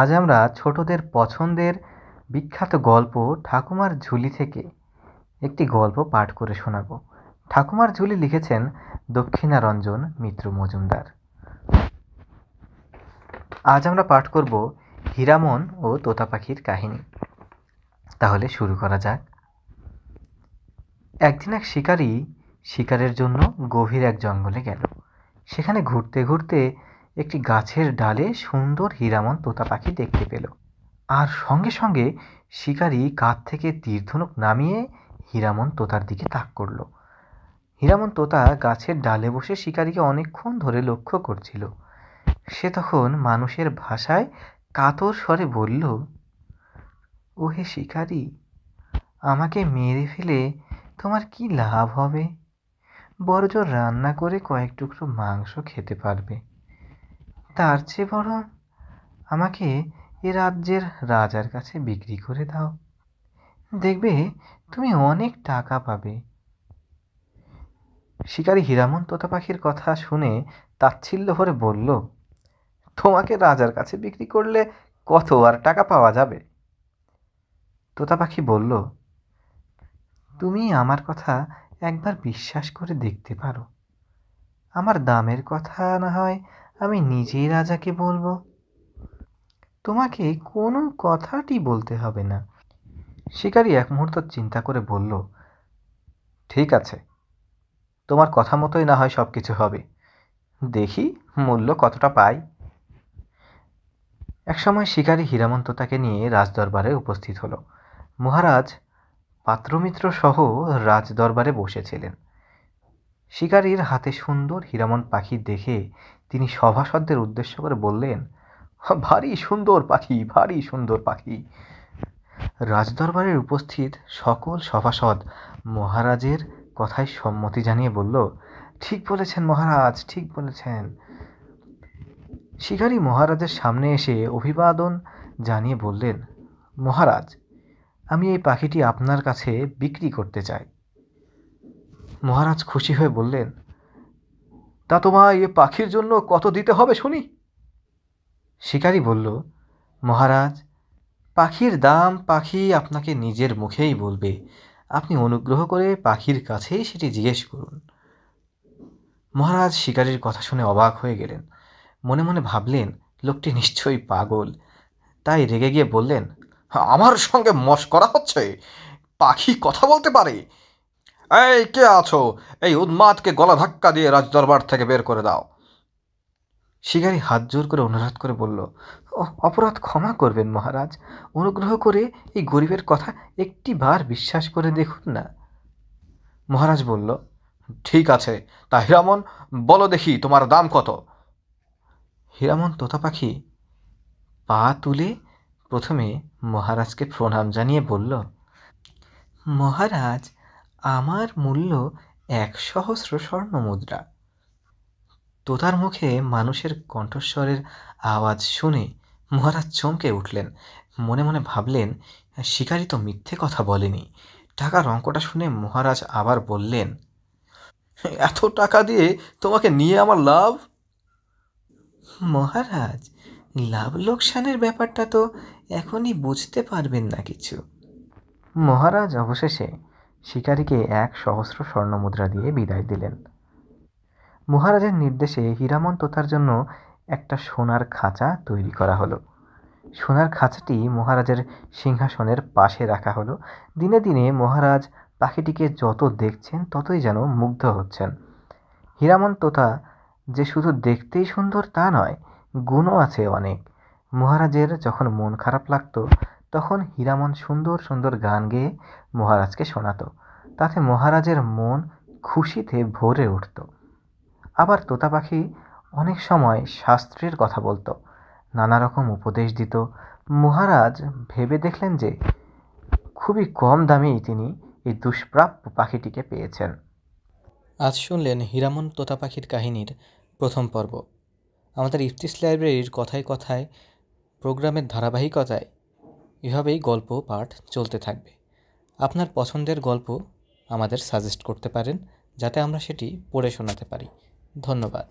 আজ আমরা ছোটদের পছন্দের বিখ্যাত গল্প ঠাকুমার ঝুলি থেকে একটি গল্প পাঠ করে শোনাব ঠাকুমার ঝুলি লিখেছেন দক্ষিণারঞ্জন মিত্র মজুমদার আজ আমরা পাঠ করব হীরামন ও তোতা পাখির কাহিনী তাহলে শুরু করা যাক একদিন এক শিকারী শিকারের জন্য গভীর এক জঙ্গলে গেল সেখানে ঘুরতে ঘুরতে একটি গাছের ডালে সুন্দর হীরামন তোতা পাখি দেখতে পেল আর সঙ্গে সঙ্গে শিকারি কাঁধ থেকে তীর্ধনুক নামিয়ে হীরামন তোতার দিকে তাক করল হীরামন তোতা গাছের ডালে বসে শিকারিকে অনেকক্ষণ ধরে লক্ষ্য করছিল সে তখন মানুষের ভাষায় কাতর স্বরে বলল ওহে শিকারি আমাকে মেরে ফেলে তোমার কি লাভ হবে বড়জোর রান্না করে কয়েক টুকরো মাংস খেতে পারবে তার চেয়ে বরং আমাকে এ রাজ্যের রাজার কাছে বিক্রি করে দাও দেখবে তুমি অনেক টাকা পাবে শিকারি হীরামন তোতা পাখির কথা শুনে তাচ্ছিল্য ভরে বলল তোমাকে রাজার কাছে বিক্রি করলে কত আর টাকা পাওয়া যাবে তোতা পাখি বলল তুমি আমার কথা একবার বিশ্বাস করে দেখতে পারো আমার দামের কথা না হয় আমি নিজেই রাজাকে বলবো তোমাকে কোনো কথাটি বলতে হবে না শিকারী এক মুহূর্ত চিন্তা করে বলল ঠিক আছে তোমার কথা মতোই না হয় সব কিছু হবে দেখি মূল্য কতটা পাই একসময় শিকারী হীরামন্ত তাকে নিয়ে রাজদরবারে উপস্থিত হলো মহারাজ পাত্রমিত্র সহ রাজদরবারে বসেছিলেন শিকারীর হাতে সুন্দর হীরামন পাখি দেখে তিনি সভাসদদের উদ্দেশ্য করে বললেন ভারী সুন্দর পাখি ভারী সুন্দর পাখি রাজদরবারের উপস্থিত সকল সভাসদ মহারাজের কথায় সম্মতি জানিয়ে বলল ঠিক বলেছেন মহারাজ ঠিক বলেছেন শিকারী মহারাজের সামনে এসে অভিবাদন জানিয়ে বললেন মহারাজ আমি এই পাখিটি আপনার কাছে বিক্রি করতে চাই মহারাজ খুশি হয়ে বললেন তা তোমায় এ পাখির জন্য কত দিতে হবে শুনি শিকারি বলল মহারাজ পাখির দাম পাখি আপনাকে নিজের মুখেই বলবে আপনি অনুগ্রহ করে পাখির কাছেই সেটি জিজ্ঞেস করুন মহারাজ শিকারির কথা শুনে অবাক হয়ে গেলেন মনে মনে ভাবলেন লোকটি নিশ্চয়ই পাগল তাই রেগে গিয়ে বললেন আমার সঙ্গে মশ করা হচ্ছে পাখি কথা বলতে পারে এই কে আছো এই উন্মাদকে গলা ধাক্কা দিয়ে রাজদরবার থেকে বের করে দাও শিকারী হাত জোর করে অনুরোধ করে বলল অপরাধ ক্ষমা করবেন মহারাজ অনুগ্রহ করে এই গরিবের কথা একটি বার বিশ্বাস করে দেখুন না মহারাজ বলল ঠিক আছে তা হীরামন বলো দেখি তোমার দাম কত হীরামন তোতা পাখি পা তুলে প্রথমে মহারাজকে প্রণাম জানিয়ে বলল মহারাজ আমার মূল্য এক সহস্র স্বর্ণ মুদ্রা তোতার মুখে মানুষের কণ্ঠস্বরের আওয়াজ শুনে মহারাজ চমকে উঠলেন মনে মনে ভাবলেন শিকারি তো মিথ্যে কথা বলেনি টাকার অঙ্কটা শুনে মহারাজ আবার বললেন এত টাকা দিয়ে তোমাকে নিয়ে আমার লাভ মহারাজ লাভ লোকসানের ব্যাপারটা তো এখনই বুঝতে পারবেন না কিছু মহারাজ অবশেষে শিকারীকে এক সহস্র স্বর্ণমুদ্রা দিয়ে বিদায় দিলেন মহারাজের নির্দেশে হীরামন তোতার জন্য একটা সোনার খাঁচা তৈরি করা হলো সোনার খাঁচাটি মহারাজের সিংহাসনের পাশে রাখা হলো দিনে দিনে মহারাজ পাখিটিকে যত দেখছেন ততই যেন মুগ্ধ হচ্ছেন হীরামন তোতা যে শুধু দেখতেই সুন্দর তা নয় গুণও আছে অনেক মহারাজের যখন মন খারাপ লাগতো তখন হীরামন সুন্দর সুন্দর গান গেয়ে মহারাজকে শোনাতো তাতে মহারাজের মন খুশিতে ভরে উঠত আবার তোতা পাখি অনেক সময় শাস্ত্রের কথা বলতো নানা রকম উপদেশ দিত মহারাজ ভেবে দেখলেন যে খুবই কম দামেই তিনি এই দুষ্প্রাপ্য পাখিটিকে পেয়েছেন আজ শুনলেন হীরামন তোতা পাখির কাহিনীর প্রথম পর্ব আমাদের ইফতিস লাইব্রেরির কথায় কথায় প্রোগ্রামের ধারাবাহিকতায় এভাবেই গল্প পাঠ চলতে থাকবে আপনার পছন্দের গল্প আমাদের সাজেস্ট করতে পারেন যাতে আমরা সেটি পড়ে শোনাতে পারি ধন্যবাদ